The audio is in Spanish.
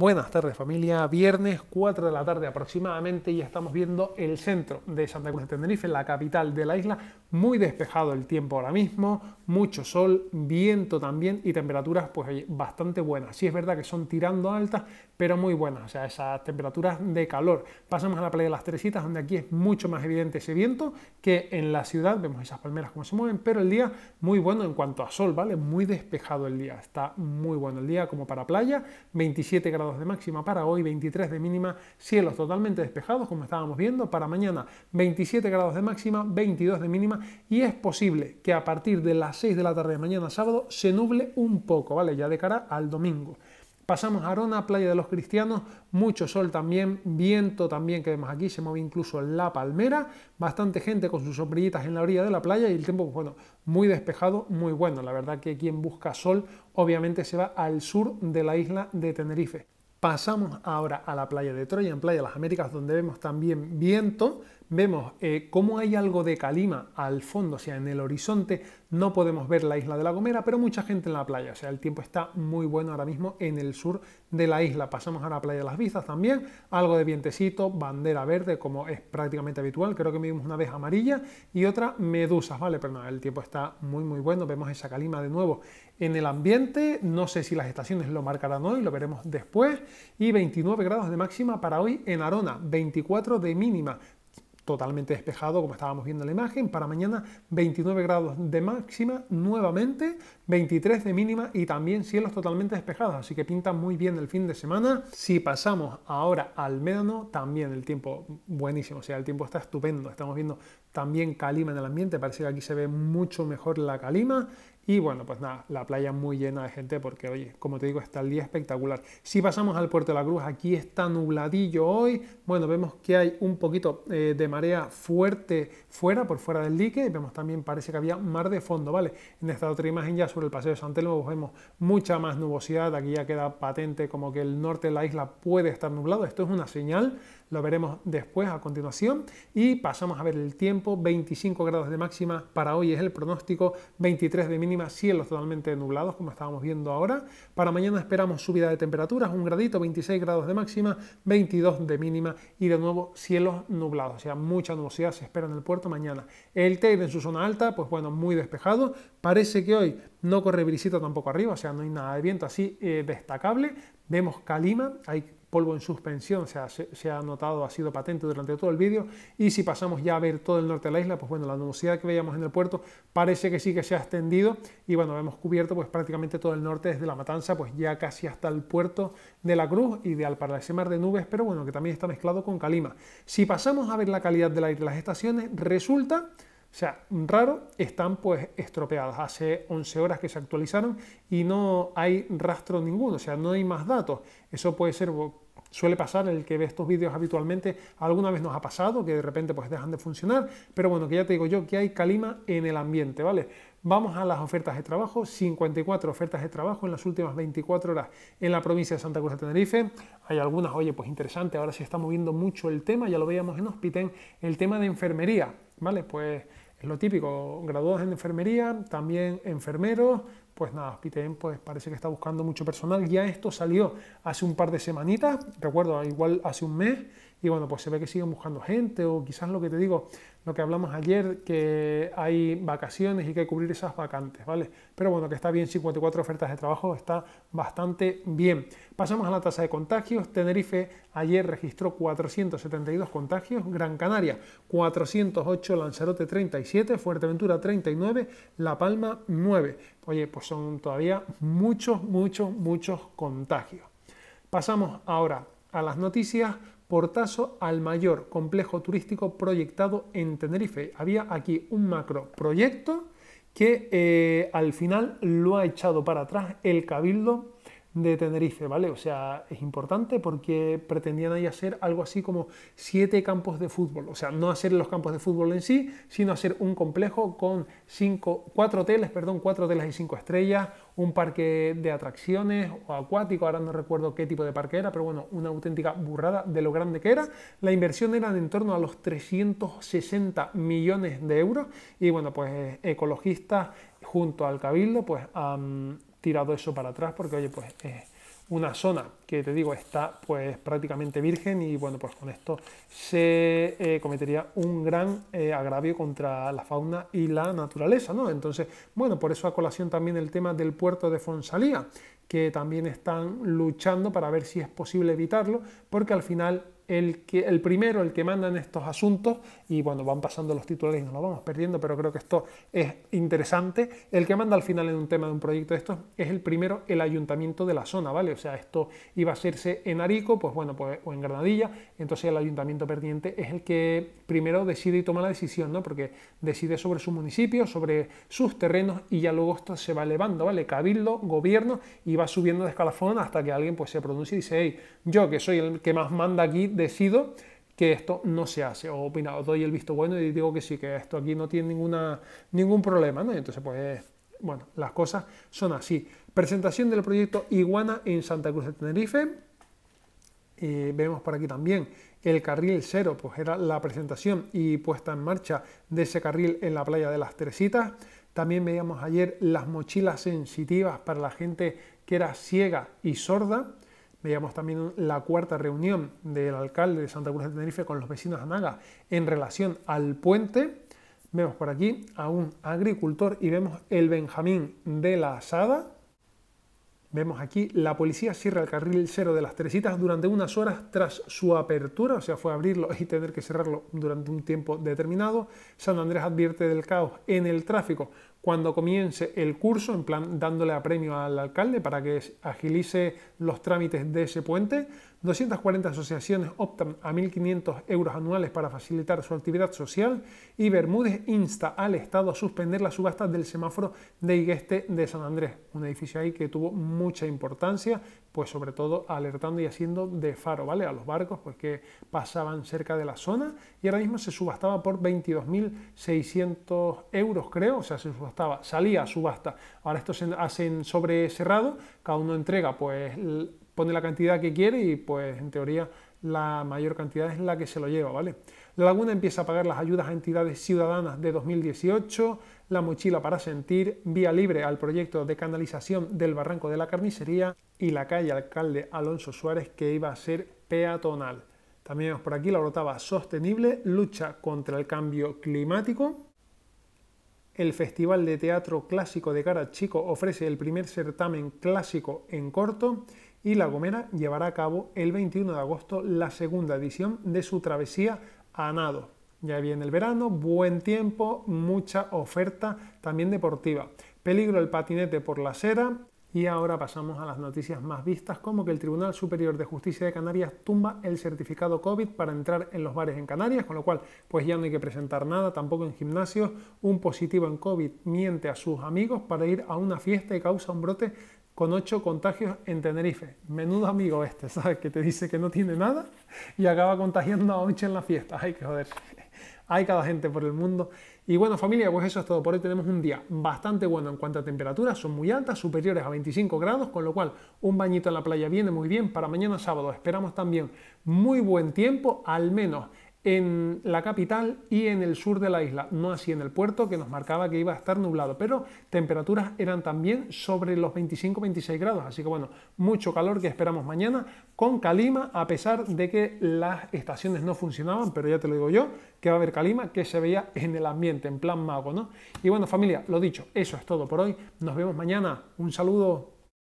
Buenas tardes familia, viernes 4 de la tarde aproximadamente y estamos viendo el centro de Santa Cruz de Tenerife, la capital de la isla, muy despejado el tiempo ahora mismo, mucho sol, viento también y temperaturas pues bastante buenas. Sí es verdad que son tirando altas, pero muy buenas, o sea, esas temperaturas de calor. Pasamos a la playa de las Teresitas, donde aquí es mucho más evidente ese viento que en la ciudad, vemos esas palmeras como se mueven, pero el día muy bueno en cuanto a sol, ¿vale? Muy despejado el día, está muy bueno el día como para playa, 27 grados de máxima para hoy, 23 de mínima, cielos totalmente despejados como estábamos viendo, para mañana 27 grados de máxima, 22 de mínima y es posible que a partir de las 6 de la tarde de mañana sábado se nuble un poco, ¿vale? Ya de cara al domingo. Pasamos a Arona, Playa de los Cristianos, mucho sol también, viento también que vemos aquí, se mueve incluso la palmera, bastante gente con sus sombrillitas en la orilla de la playa y el tiempo, pues bueno, muy despejado, muy bueno. La verdad que quien busca sol obviamente se va al sur de la isla de Tenerife. Pasamos ahora a la playa de Troya, en Playa de las Américas, donde vemos también viento, vemos eh, cómo hay algo de calima al fondo, o sea, en el horizonte no podemos ver la isla de La Gomera, pero mucha gente en la playa, o sea, el tiempo está muy bueno ahora mismo en el sur de la isla. Pasamos a la playa de las vistas también, algo de vientecito, bandera verde, como es prácticamente habitual, creo que vimos una vez amarilla y otra medusas, ¿vale? Pero no, el tiempo está muy muy bueno, vemos esa calima de nuevo en el ambiente, no sé si las estaciones lo marcarán hoy, lo veremos después, y 29 grados de máxima para hoy en Arona, 24 de mínima, totalmente despejado, como estábamos viendo en la imagen. Para mañana 29 grados de máxima, nuevamente 23 de mínima y también cielos totalmente despejados. Así que pinta muy bien el fin de semana. Si pasamos ahora al médano, también el tiempo buenísimo. O sea, el tiempo está estupendo. Estamos viendo también calima en el ambiente. Parece que aquí se ve mucho mejor la calima. Y bueno, pues nada, la playa muy llena de gente porque, oye, como te digo, está el día espectacular. Si pasamos al puerto de la Cruz, aquí está nubladillo hoy. Bueno, vemos que hay un poquito eh, de marea fuerte fuera, por fuera del dique. Vemos también, parece que había mar de fondo, ¿vale? En esta otra imagen ya sobre el Paseo de Santelmo pues vemos mucha más nubosidad. Aquí ya queda patente como que el norte de la isla puede estar nublado. Esto es una señal, lo veremos después a continuación. Y pasamos a ver el tiempo, 25 grados de máxima para hoy es el pronóstico, 23 de mínimo cielos totalmente nublados, como estábamos viendo ahora. Para mañana esperamos subida de temperaturas, un gradito, 26 grados de máxima, 22 de mínima y de nuevo cielos nublados. O sea, mucha nubosidad se espera en el puerto mañana. El Teide en su zona alta, pues bueno, muy despejado. Parece que hoy no corre brisita tampoco arriba, o sea, no hay nada de viento así eh, destacable. Vemos Calima, hay polvo en suspensión, se, ha notado, ha sido patente durante todo el vídeo. Y si pasamos ya a ver todo el norte de la isla, pues bueno, la nubosidad que veíamos en el puerto parece que sí que se ha extendido y bueno, hemos cubierto pues prácticamente todo el norte desde La Matanza, pues ya casi hasta el puerto de La Cruz, ideal para ese mar de nubes, pero bueno, que también está mezclado con calima. Si pasamos a ver la calidad del aire de las estaciones, resulta o sea, raro, están pues estropeadas. Hace 11 horas que se actualizaron y no hay rastro ninguno, o sea, no hay más datos. Eso puede ser, suele pasar, el que ve estos vídeos habitualmente, alguna vez nos ha pasado que de repente pues dejan de funcionar, pero bueno, que ya te digo yo que hay calima en el ambiente, ¿vale? Vamos a las ofertas de trabajo, 54 ofertas de trabajo en las últimas 24 horas en la provincia de Santa Cruz de Tenerife. Hay algunas, oye, pues interesante, ahora se está moviendo mucho el tema, ya lo veíamos en Hospiten, el tema de enfermería, ¿vale? Pues lo típico, graduados en enfermería, también enfermeros, pues nada, PTM pues parece que está buscando mucho personal. Ya esto salió hace un par de semanitas, recuerdo, igual hace un mes, y bueno, pues se ve que siguen buscando gente, o quizás lo que te digo, lo que hablamos ayer, que hay vacaciones y que hay que cubrir esas vacantes, ¿vale? Pero bueno, que está bien, 54 ofertas de trabajo, está bastante bien. Pasamos a la tasa de contagios. Tenerife ayer registró 472 contagios, Gran Canaria 408, Lanzarote 37, Fuerteventura 39, La Palma 9. Oye, pues son todavía muchos, muchos, muchos contagios. Pasamos ahora a las noticias. Portazo al mayor complejo turístico proyectado en Tenerife. Había aquí un macro proyecto que eh, al final lo ha echado para atrás el Cabildo de Tenerife, ¿vale? O sea, es importante porque pretendían ahí hacer algo así como siete campos de fútbol, o sea, no hacer los campos de fútbol en sí, sino hacer un complejo con cinco, cuatro hoteles, perdón, cuatro hoteles y cinco estrellas, un parque de atracciones o acuático, ahora no recuerdo qué tipo de parque era, pero bueno, una auténtica burrada de lo grande que era. La inversión era en torno a los 360 millones de euros y bueno, pues ecologistas junto al cabildo pues tirado eso para atrás porque, oye, pues es una zona que, te digo, está pues prácticamente virgen y, bueno, pues con esto se eh, cometería un gran eh, agravio contra la fauna y la naturaleza, ¿no? Entonces, bueno, por eso a colación también el tema del puerto de Fonsalía, que también están luchando para ver si es posible evitarlo, porque al final el, el primero, el que manda en estos asuntos, y bueno, van pasando los titulares y nos lo vamos perdiendo, pero creo que esto es interesante. El que manda al final en un tema de un proyecto de estos es el primero, el ayuntamiento de la zona, ¿vale? O sea, esto iba a hacerse en Arico, pues bueno, pues, o en Granadilla, entonces el ayuntamiento pertinente es el que primero decide y toma la decisión, ¿no? Porque decide sobre su municipio, sobre sus terrenos, y ya luego esto se va elevando, ¿vale? Cabildo, gobierno, y va subiendo de escalafón hasta que alguien pues se pronuncie y dice, hey, yo que soy el que más manda aquí, decido que esto no se hace. O opinado, doy el visto bueno y digo que sí, que esto aquí no tiene ninguna, ningún problema, entonces, pues, bueno, las cosas son así. Presentación del proyecto Iguana en Santa Cruz de Tenerife. Eh, vemos por aquí también el carril cero, pues era la presentación y puesta en marcha de ese carril en la playa de las Tresitas. También veíamos ayer las mochilas sensitivas para la gente que era ciega y sorda. Veíamos también la cuarta reunión del alcalde de Santa Cruz de Tenerife con los vecinos de Anaga en relación al puente. Vemos por aquí a un agricultor y vemos el Benjamín de la Asada. Vemos aquí la policía cierra el carril cero de las tresitas durante unas horas tras su apertura, o sea, fue abrirlo y tener que cerrarlo durante un tiempo determinado. San Andrés advierte del caos en el tráfico cuando comience el curso, en plan dándole a premio al alcalde para que agilice los trámites de ese puente. 240 asociaciones optan a 1.500 euros anuales para facilitar su actividad social y Bermúdez insta al Estado a suspender la subasta del semáforo de Igueste de San Andrés, un edificio ahí que tuvo mucha importancia pues sobre todo alertando y haciendo de faro, ¿vale? A los barcos porque que pasaban cerca de la zona y ahora mismo se subastaba por 22.600 euros, creo, o sea, se subastaba, salía a subasta. Ahora esto se hacen sobre cerrado, cada uno entrega, pues pone la cantidad que quiere y pues en teoría la mayor cantidad es la que se lo lleva, ¿vale? La Laguna empieza a pagar las ayudas a entidades ciudadanas de 2018, la mochila para sentir, vía libre al proyecto de canalización del barranco de la carnicería y la calle alcalde Alonso Suárez que iba a ser peatonal. También vemos por aquí la brotaba sostenible, lucha contra el cambio climático. El Festival de Teatro Clásico de Cara Chico ofrece el primer certamen clásico en corto y La Gomera llevará a cabo el 21 de agosto la segunda edición de su travesía a nado. Ya viene el verano, buen tiempo, mucha oferta también deportiva. Peligro el patinete por la acera. Y ahora pasamos a las noticias más vistas, como que el Tribunal Superior de Justicia de Canarias tumba el certificado COVID para entrar en los bares en Canarias, con lo cual pues ya no hay que presentar nada, tampoco en gimnasios. Un positivo en COVID miente a sus amigos para ir a una fiesta y causa un brote con 8 contagios en Tenerife. Menudo amigo este, ¿sabes? Que te dice que no tiene nada y acaba contagiando a 8 en la fiesta. Ay, que joder. Hay cada gente por el mundo. Y bueno, familia, pues eso es todo. Por hoy tenemos un día bastante bueno en cuanto a temperaturas. Son muy altas, superiores a 25 grados, con lo cual un bañito en la playa viene muy bien. Para mañana sábado esperamos también muy buen tiempo, al menos en la capital y en el sur de la isla, no así en el puerto que nos marcaba que iba a estar nublado, pero temperaturas eran también sobre los 25-26 grados, así que bueno, mucho calor que esperamos mañana con calima, a pesar de que las estaciones no funcionaban, pero ya te lo digo yo, que va a haber calima, que se veía en el ambiente, en plan mago, ¿no? Y bueno familia, lo dicho, eso es todo por hoy, nos vemos mañana, un saludo.